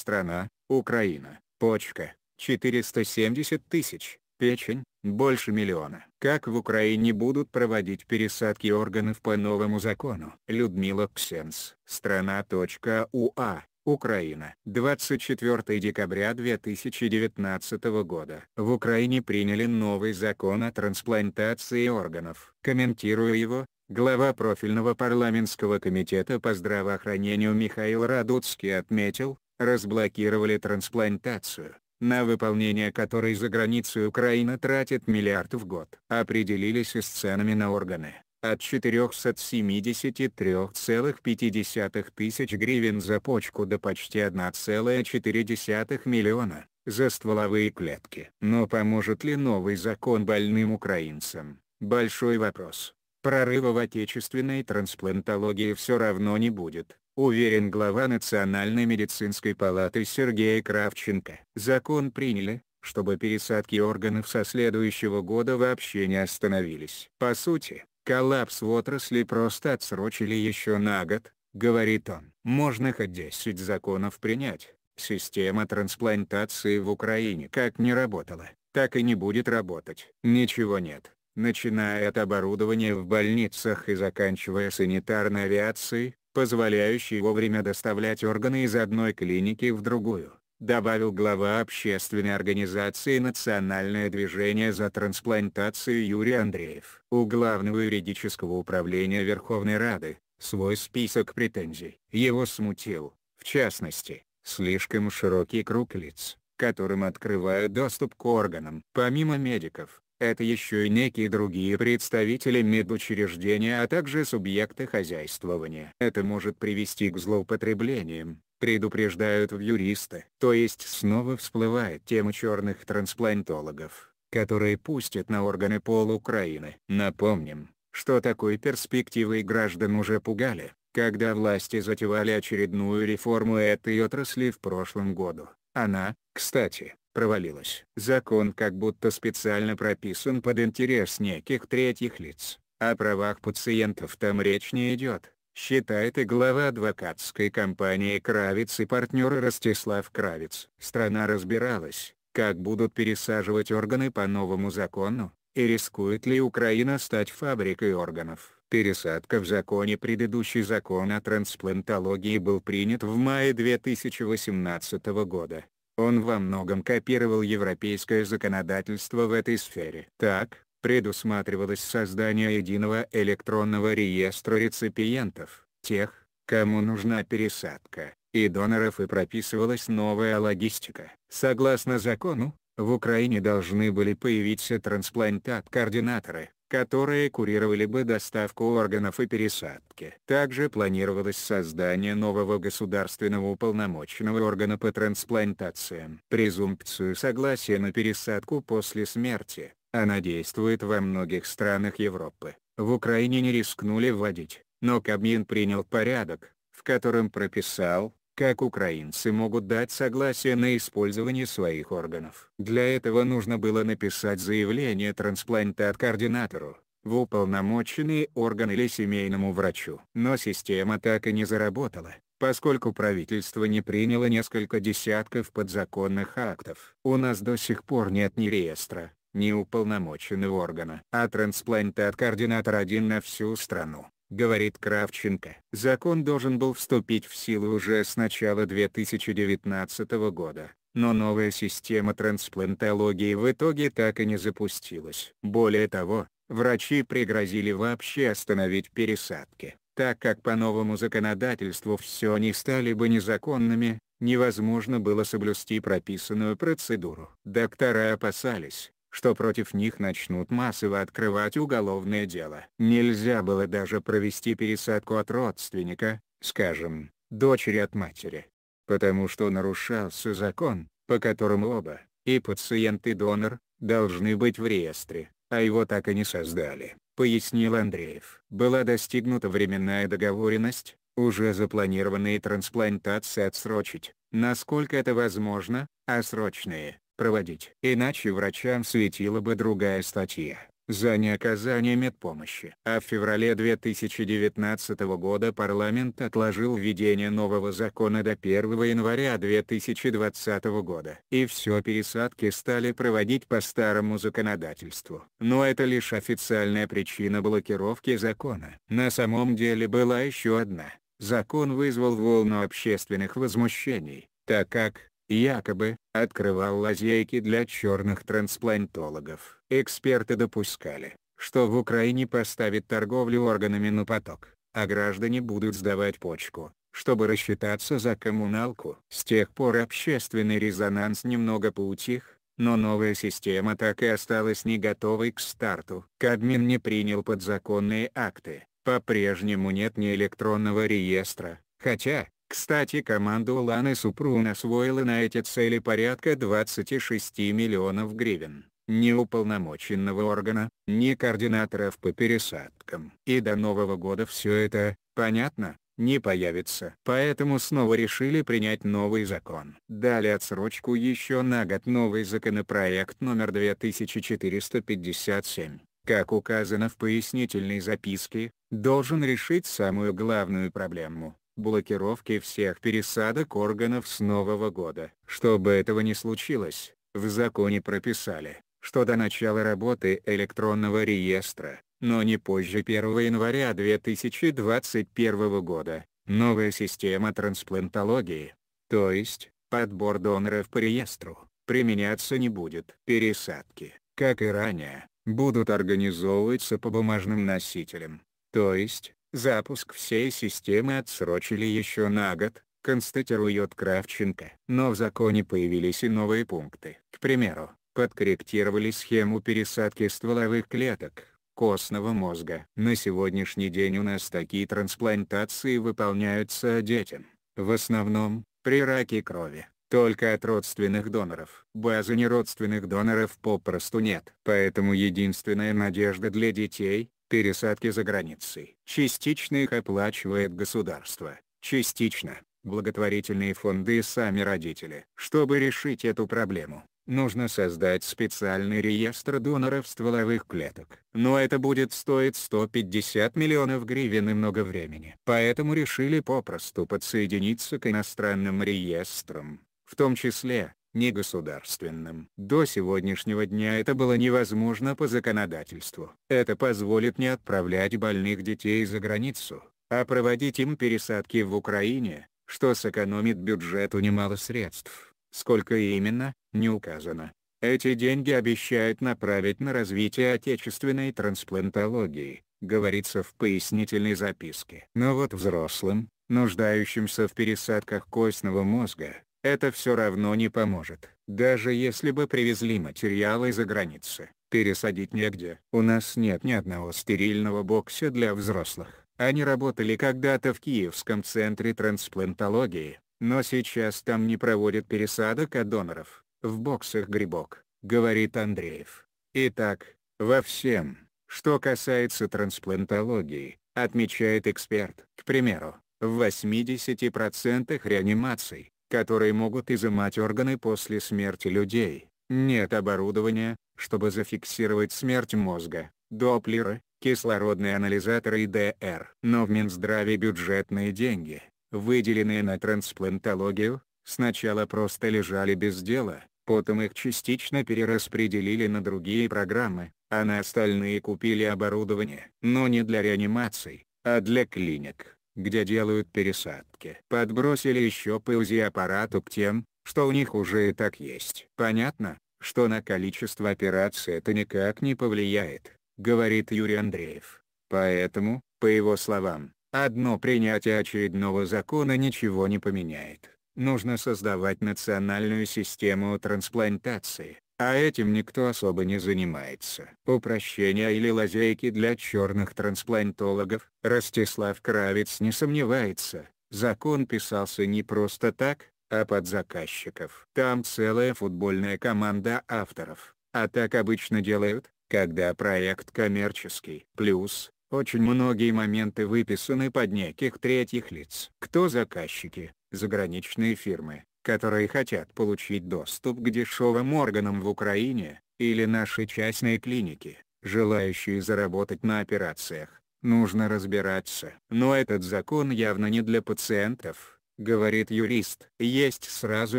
Страна, Украина, почка, 470 тысяч, печень, больше миллиона. Как в Украине будут проводить пересадки органов по новому закону? Людмила Ксенс. Страна.уа. А. Украина. 24 декабря 2019 года. В Украине приняли новый закон о трансплантации органов. Комментируя его, глава профильного парламентского комитета по здравоохранению Михаил Радуцкий отметил, разблокировали трансплантацию, на выполнение которой за границей Украина тратит миллиард в год. Определились и с ценами на органы от 473,5 тысяч гривен за почку до почти 1,4 миллиона, за стволовые клетки. Но поможет ли новый закон больным украинцам? Большой вопрос. Прорыва в отечественной трансплантологии все равно не будет уверен глава Национальной медицинской палаты Сергей Кравченко. Закон приняли, чтобы пересадки органов со следующего года вообще не остановились. По сути, коллапс в отрасли просто отсрочили еще на год, говорит он. Можно хоть 10 законов принять. Система трансплантации в Украине как не работала, так и не будет работать. Ничего нет, начиная от оборудования в больницах и заканчивая санитарной авиацией, позволяющий вовремя доставлять органы из одной клиники в другую, добавил глава общественной организации «Национальное движение за трансплантацию» Юрий Андреев. У Главного юридического управления Верховной Рады, свой список претензий. Его смутил, в частности, слишком широкий круг лиц, которым открывают доступ к органам. Помимо медиков, это еще и некие другие представители медучреждения а также субъекты хозяйствования. Это может привести к злоупотреблениям, предупреждают в юристы. То есть снова всплывает тема черных трансплантологов, которые пустят на органы пол Украины. Напомним, что такой перспективой граждан уже пугали, когда власти затевали очередную реформу этой отрасли в прошлом году. Она, кстати, провалилась. Закон как будто специально прописан под интерес неких третьих лиц. О правах пациентов там речь не идет, считает и глава адвокатской компании Кравец и партнер Ростислав Кравец. Страна разбиралась, как будут пересаживать органы по новому закону, и рискует ли Украина стать фабрикой органов. Пересадка в законе Предыдущий закон о трансплантологии был принят в мае 2018 года. Он во многом копировал европейское законодательство в этой сфере. Так, предусматривалось создание единого электронного реестра реципиентов, тех, кому нужна пересадка, и доноров и прописывалась новая логистика. Согласно закону, в Украине должны были появиться трансплантат-координаторы, которые курировали бы доставку органов и пересадки. Также планировалось создание нового государственного уполномоченного органа по трансплантациям. Презумпцию согласия на пересадку после смерти, она действует во многих странах Европы. В Украине не рискнули вводить, но Кабмин принял порядок, в котором прописал, как украинцы могут дать согласие на использование своих органов. Для этого нужно было написать заявление трансплантат-координатору, в уполномоченный орган или семейному врачу. Но система так и не заработала, поскольку правительство не приняло несколько десятков подзаконных актов. У нас до сих пор нет ни реестра, ни уполномоченного органа, а трансплантат-координатор один на всю страну говорит Кравченко. Закон должен был вступить в силу уже с начала 2019 года, но новая система трансплантологии в итоге так и не запустилась. Более того, врачи пригрозили вообще остановить пересадки, так как по новому законодательству все они стали бы незаконными, невозможно было соблюсти прописанную процедуру. Доктора опасались, что против них начнут массово открывать уголовное дело. Нельзя было даже провести пересадку от родственника, скажем, дочери от матери. Потому что нарушался закон, по которому оба, и пациент и донор, должны быть в реестре, а его так и не создали, пояснил Андреев. Была достигнута временная договоренность, уже запланированные трансплантации отсрочить, насколько это возможно, а срочные проводить. Иначе врачам светила бы другая статья за неоказание медпомощи. А в феврале 2019 года парламент отложил введение нового закона до 1 января 2020 года. И все пересадки стали проводить по старому законодательству. Но это лишь официальная причина блокировки закона. На самом деле была еще одна. Закон вызвал волну общественных возмущений, так как, якобы, открывал лазейки для черных трансплантологов. Эксперты допускали, что в Украине поставят торговлю органами на поток, а граждане будут сдавать почку, чтобы рассчитаться за коммуналку. С тех пор общественный резонанс немного поутих, но новая система так и осталась не готовой к старту. Кабмин не принял подзаконные акты, по-прежнему нет ни электронного реестра, хотя, кстати команда Уланы Супрун освоила на эти цели порядка 26 миллионов гривен, ни уполномоченного органа, ни координаторов по пересадкам. И до Нового года все это, понятно, не появится. Поэтому снова решили принять новый закон. Дали отсрочку еще на год новый законопроект номер 2457 как указано в пояснительной записке, должен решить самую главную проблему блокировки всех пересадок органов с нового года. Чтобы этого не случилось, в законе прописали, что до начала работы электронного реестра, но не позже 1 января 2021 года, новая система трансплантологии, то есть, подбор доноров по реестру, применяться не будет. Пересадки, как и ранее, будут организовываться по бумажным носителям, то есть, Запуск всей системы отсрочили еще на год, констатирует Кравченко. Но в законе появились и новые пункты. К примеру, подкорректировали схему пересадки стволовых клеток костного мозга. На сегодняшний день у нас такие трансплантации выполняются детям. В основном, при раке крови. Только от родственных доноров. Базы неродственных доноров попросту нет. Поэтому единственная надежда для детей пересадки за границей. Частично их оплачивает государство, частично – благотворительные фонды и сами родители. Чтобы решить эту проблему, нужно создать специальный реестр доноров стволовых клеток. Но это будет стоить 150 миллионов гривен и много времени. Поэтому решили попросту подсоединиться к иностранным реестрам, в том числе, негосударственным. До сегодняшнего дня это было невозможно по законодательству. Это позволит не отправлять больных детей за границу, а проводить им пересадки в Украине, что сэкономит бюджету немало средств. Сколько именно, не указано. Эти деньги обещают направить на развитие отечественной трансплантологии, говорится в пояснительной записке. Но вот взрослым, нуждающимся в пересадках костного мозга, это все равно не поможет. Даже если бы привезли материалы из-за границы, пересадить негде. У нас нет ни одного стерильного бокса для взрослых. Они работали когда-то в Киевском центре трансплантологии, но сейчас там не проводят пересадок от а доноров. В боксах грибок, говорит Андреев. Итак, во всем, что касается трансплантологии, отмечает эксперт, к примеру, в 80% реанимаций, которые могут изымать органы после смерти людей. Нет оборудования, чтобы зафиксировать смерть мозга, доплеры, кислородные анализаторы и ДР. Но в Минздраве бюджетные деньги, выделенные на трансплантологию, сначала просто лежали без дела, потом их частично перераспределили на другие программы, а на остальные купили оборудование. Но не для реанимаций, а для клиник где делают пересадки. Подбросили еще по УЗИ-аппарату к тем, что у них уже и так есть. Понятно, что на количество операций это никак не повлияет, говорит Юрий Андреев. Поэтому, по его словам, одно принятие очередного закона ничего не поменяет. Нужно создавать национальную систему трансплантации. А этим никто особо не занимается. Упрощения или лазейки для черных трансплантологов, Ростислав Кравец не сомневается, закон писался не просто так, а под заказчиков. Там целая футбольная команда авторов, а так обычно делают, когда проект коммерческий. Плюс, очень многие моменты выписаны под неких третьих лиц. Кто заказчики? Заграничные фирмы, которые хотят получить доступ к дешевым органам в Украине, или наши частные клиники, желающие заработать на операциях, нужно разбираться. Но этот закон явно не для пациентов, говорит юрист. Есть сразу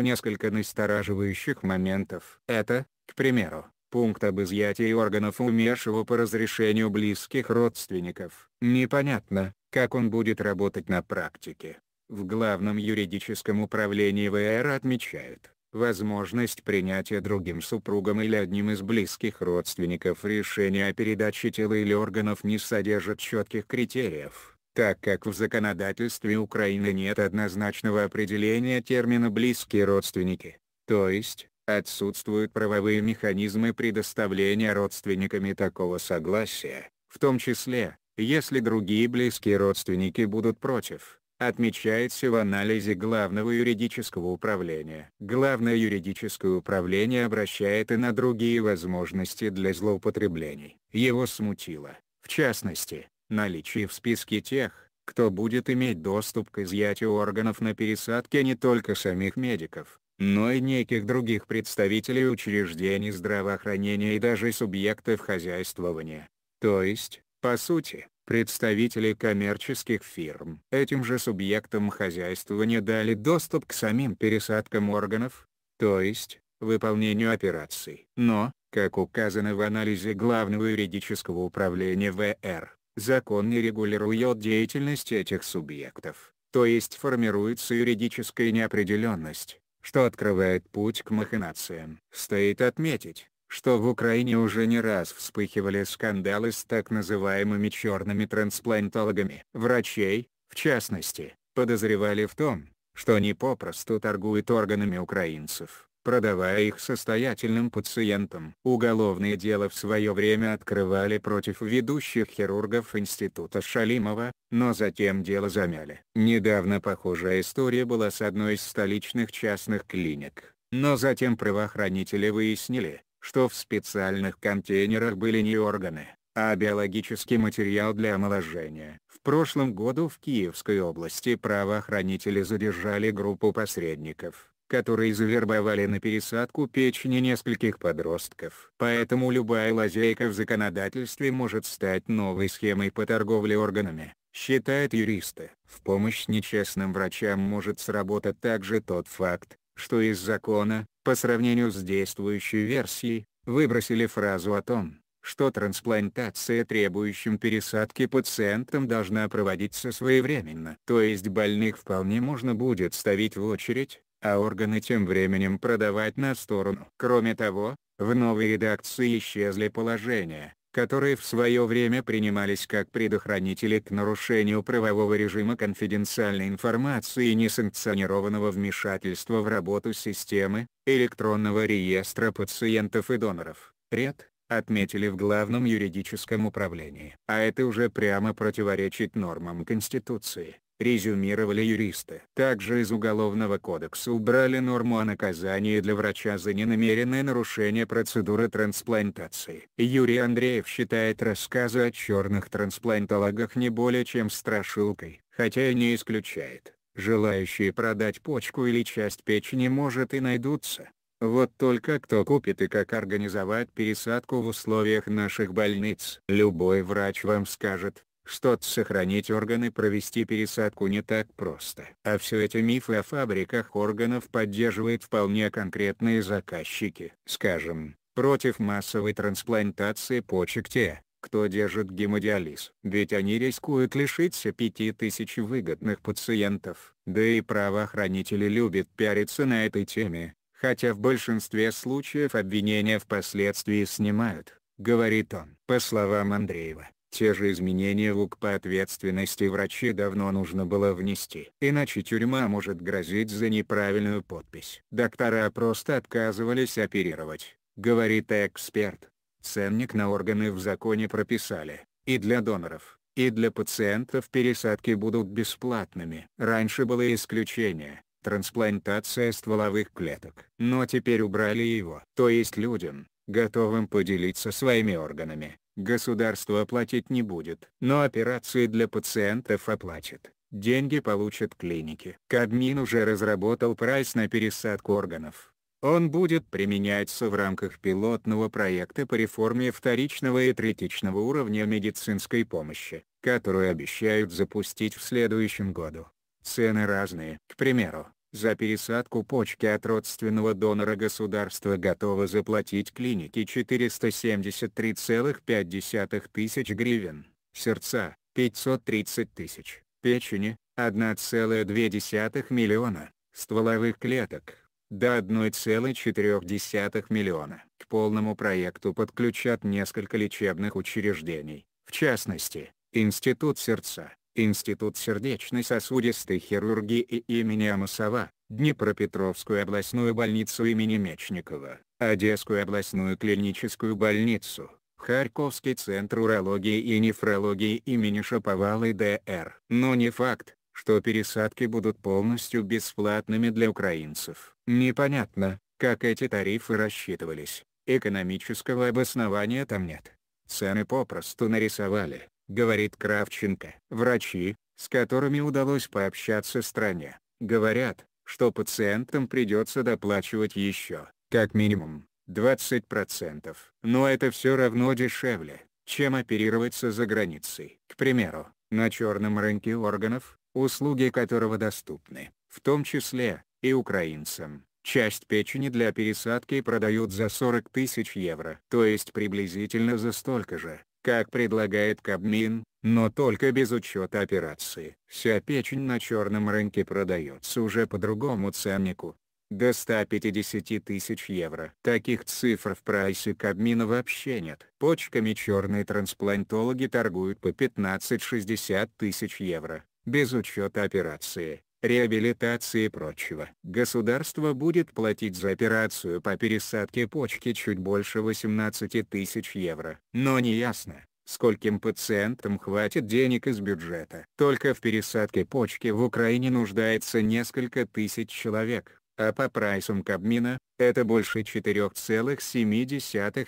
несколько настораживающих моментов. Это, к примеру, пункт об изъятии органов умершего по разрешению близких родственников. Непонятно, как он будет работать на практике. В главном юридическом управлении ВР отмечают, возможность принятия другим супругом или одним из близких родственников решения о передаче тела или органов не содержит четких критериев, так как в законодательстве Украины нет однозначного определения термина «близкие родственники», то есть, отсутствуют правовые механизмы предоставления родственниками такого согласия, в том числе, если другие близкие родственники будут против отмечается в анализе Главного юридического управления. Главное юридическое управление обращает и на другие возможности для злоупотреблений. Его смутило, в частности, наличие в списке тех, кто будет иметь доступ к изъятию органов на пересадке не только самих медиков, но и неких других представителей учреждений здравоохранения и даже субъектов хозяйствования. То есть, по сути, Представители коммерческих фирм этим же субъектам хозяйствования дали доступ к самим пересадкам органов, то есть, выполнению операций. Но, как указано в анализе Главного юридического управления ВР, закон не регулирует деятельность этих субъектов, то есть формируется юридическая неопределенность, что открывает путь к махинациям. Стоит отметить, что в Украине уже не раз вспыхивали скандалы с так называемыми черными трансплантологами. Врачей, в частности, подозревали в том, что они попросту торгуют органами украинцев, продавая их состоятельным пациентам. Уголовные дела в свое время открывали против ведущих хирургов института Шалимова, но затем дело замяли. Недавно похожая история была с одной из столичных частных клиник, но затем правоохранители выяснили, что в специальных контейнерах были не органы, а биологический материал для омоложения. В прошлом году в Киевской области правоохранители задержали группу посредников, которые завербовали на пересадку печени нескольких подростков. Поэтому любая лазейка в законодательстве может стать новой схемой по торговле органами, считают юристы. В помощь нечестным врачам может сработать также тот факт, что из закона, по сравнению с действующей версией, выбросили фразу о том, что трансплантация требующим пересадки пациентам должна проводиться своевременно. То есть больных вполне можно будет ставить в очередь, а органы тем временем продавать на сторону. Кроме того, в новой редакции исчезли положения, которые в свое время принимались как предохранители к нарушению правового режима конфиденциальной информации и несанкционированного вмешательства в работу системы, электронного реестра пациентов и доноров, ред, отметили в Главном юридическом управлении. А это уже прямо противоречит нормам Конституции, резюмировали юристы. Также из Уголовного кодекса убрали норму о наказании для врача за ненамеренное нарушение процедуры трансплантации. Юрий Андреев считает рассказы о черных трансплантологах не более чем страшилкой, хотя и не исключает. Желающие продать почку или часть печени может и найдутся. Вот только кто купит и как организовать пересадку в условиях наших больниц. Любой врач вам скажет, что-то сохранить органы провести пересадку не так просто. А все эти мифы о фабриках органов поддерживают вполне конкретные заказчики. Скажем, против массовой трансплантации почек те, кто держит гемодиализ. Ведь они рискуют лишиться 5000 выгодных пациентов. Да и правоохранители любят пиариться на этой теме, хотя в большинстве случаев обвинения впоследствии снимают, говорит он. По словам Андреева, те же изменения в УК по ответственности врачи давно нужно было внести. Иначе тюрьма может грозить за неправильную подпись. Доктора просто отказывались оперировать, говорит эксперт. Ценник на органы в законе прописали, и для доноров, и для пациентов пересадки будут бесплатными. Раньше было исключение, трансплантация стволовых клеток. Но теперь убрали его. То есть людям, готовым поделиться своими органами. Государство оплатить не будет, но операции для пациентов оплатит. Деньги получат клиники. Кабмин уже разработал прайс на пересадку органов. Он будет применяться в рамках пилотного проекта по реформе вторичного и третичного уровня медицинской помощи, которую обещают запустить в следующем году. Цены разные. К примеру, за пересадку почки от родственного донора государство готово заплатить клинике 473,5 тысяч гривен, сердца – 530 тысяч, печени – 1,2 миллиона, стволовых клеток – до 1,4 миллиона. К полному проекту подключат несколько лечебных учреждений, в частности, Институт сердца, Институт сердечной сосудистой хирургии имени Амосова, Днепропетровскую областную больницу имени Мечникова, Одесскую областную клиническую больницу, Харьковский центр урологии и нефрологии имени Шаповалой Д.Р. Но не факт, что пересадки будут полностью бесплатными для украинцев. Непонятно, как эти тарифы рассчитывались, экономического обоснования там нет. Цены попросту нарисовали, говорит Кравченко. Врачи, с которыми удалось пообщаться стране, говорят, что пациентам придется доплачивать еще, как минимум, 20%. Но это все равно дешевле, чем оперироваться за границей. К примеру, на черном рынке органов, услуги которого доступны, в том числе, и украинцам, часть печени для пересадки продают за 40 тысяч евро, то есть приблизительно за столько же, как предлагает Кабмин, но только без учета операции. Вся печень на черном рынке продается уже по другому ценнику. До 150 тысяч евро. Таких цифр в прайсе Кабмина вообще нет. Почками черные трансплантологи торгуют по 15-60 тысяч евро, без учета операции реабилитации и прочего. Государство будет платить за операцию по пересадке почки чуть больше 18 тысяч евро. Но неясно, скольким пациентам хватит денег из бюджета. Только в пересадке почки в Украине нуждается несколько тысяч человек, а по прайсам Кабмина, это больше 4,7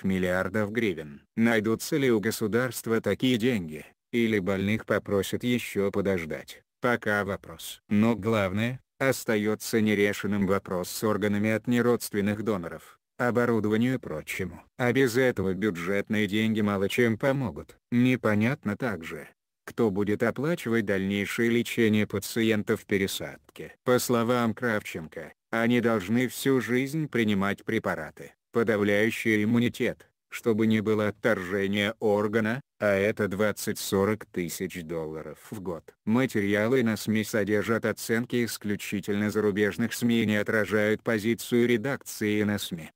миллиардов гривен. Найдутся ли у государства такие деньги, или больных попросят еще подождать? Пока вопрос. Но главное, остается нерешенным вопрос с органами от неродственных доноров, оборудованию и прочему. А без этого бюджетные деньги мало чем помогут. Непонятно также, кто будет оплачивать дальнейшее лечение пациентов пересадки. По словам Кравченко, они должны всю жизнь принимать препараты, подавляющие иммунитет, чтобы не было отторжения органа, а это 20-40 тысяч долларов в год. Материалы на СМИ содержат оценки исключительно зарубежных СМИ и не отражают позицию редакции на СМИ.